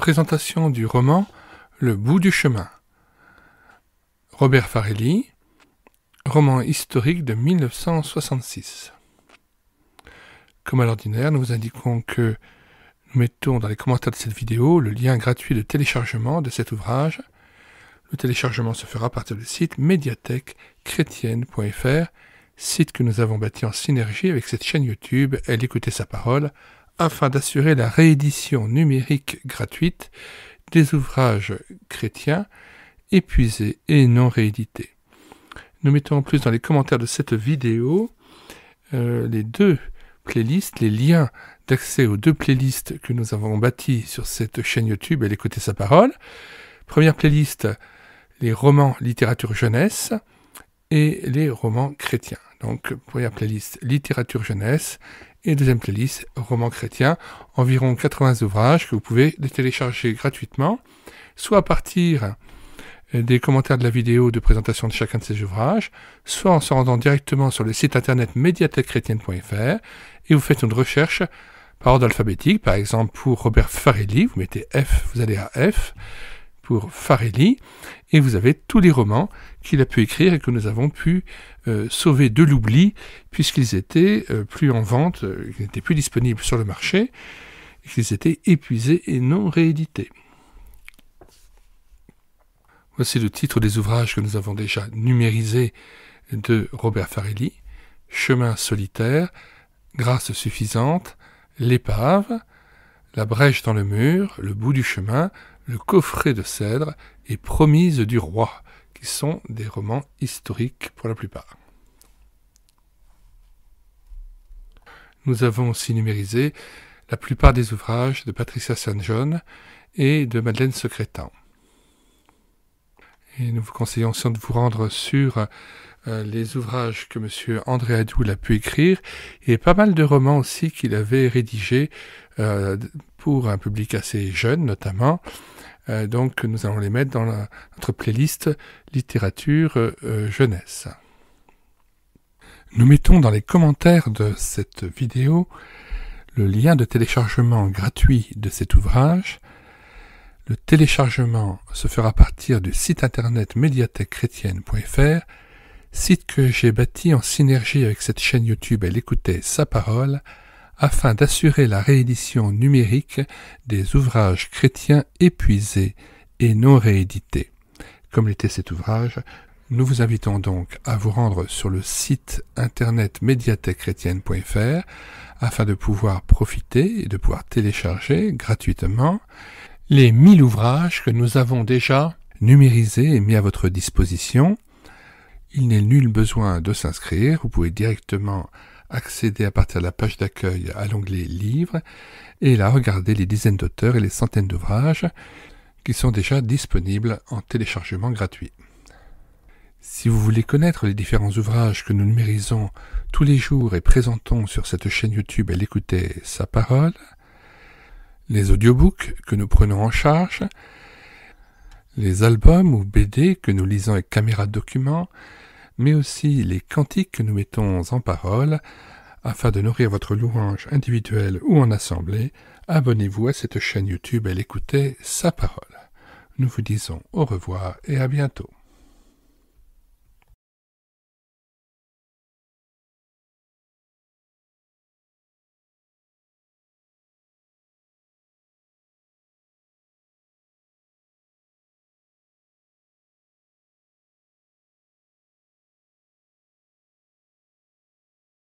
présentation du roman Le bout du chemin. Robert Farelli, roman historique de 1966. Comme à l'ordinaire, nous vous indiquons que nous mettons dans les commentaires de cette vidéo le lien gratuit de téléchargement de cet ouvrage. Le téléchargement se fera par partir du site médiathèquechrétienne.fr, site que nous avons bâti en synergie avec cette chaîne YouTube Elle écoutait sa parole, afin d'assurer la réédition numérique gratuite des ouvrages chrétiens épuisés et non réédités. Nous mettons en plus dans les commentaires de cette vidéo euh, les deux playlists, les liens d'accès aux deux playlists que nous avons bâties sur cette chaîne YouTube, Elle écouter sa parole. Première playlist, les romans littérature jeunesse et les romans chrétiens. Donc première playlist littérature jeunesse et deuxième playlist Roman chrétien, environ 80 ouvrages que vous pouvez télécharger gratuitement, soit à partir des commentaires de la vidéo de présentation de chacun de ces ouvrages, soit en se rendant directement sur le site internet médiathèquechrétienne.fr et vous faites une recherche par ordre alphabétique, par exemple pour Robert Farelli, vous mettez F, vous allez à F, pour Farelli, et vous avez tous les romans qu'il a pu écrire et que nous avons pu euh, sauver de l'oubli, puisqu'ils étaient euh, plus en vente, euh, qu'ils n'étaient plus disponibles sur le marché, qu'ils étaient épuisés et non réédités. Voici le titre des ouvrages que nous avons déjà numérisés de Robert Farelli, Chemin solitaire, Grâce suffisante, L'épave, La brèche dans le mur, Le bout du chemin, le coffret de cèdre et Promise du roi, qui sont des romans historiques pour la plupart. Nous avons aussi numérisé la plupart des ouvrages de Patricia Saint jean et de Madeleine Secrétan. Et nous vous conseillons aussi de vous rendre sur euh, les ouvrages que M. André Adoul a pu écrire et pas mal de romans aussi qu'il avait rédigés euh, pour un public assez jeune notamment. Euh, donc nous allons les mettre dans notre playlist littérature euh, jeunesse. Nous mettons dans les commentaires de cette vidéo le lien de téléchargement gratuit de cet ouvrage. Le téléchargement se fera à partir du site internet médiathèquechrétienne.fr, site que j'ai bâti en synergie avec cette chaîne YouTube Elle écoutait sa parole afin d'assurer la réédition numérique des ouvrages chrétiens épuisés et non réédités. Comme l'était cet ouvrage, nous vous invitons donc à vous rendre sur le site internet médiathèquechrétienne.fr afin de pouvoir profiter et de pouvoir télécharger gratuitement les 1000 ouvrages que nous avons déjà numérisés et mis à votre disposition. Il n'est nul besoin de s'inscrire, vous pouvez directement accéder à partir de la page d'accueil à l'onglet Livres et là regarder les dizaines d'auteurs et les centaines d'ouvrages qui sont déjà disponibles en téléchargement gratuit. Si vous voulez connaître les différents ouvrages que nous numérisons tous les jours et présentons sur cette chaîne YouTube Elle écoutait sa parole, les audiobooks que nous prenons en charge, les albums ou BD que nous lisons avec caméra document, mais aussi les cantiques que nous mettons en parole. Afin de nourrir votre louange individuelle ou en assemblée, abonnez-vous à cette chaîne YouTube et écoutez sa parole. Nous vous disons au revoir et à bientôt.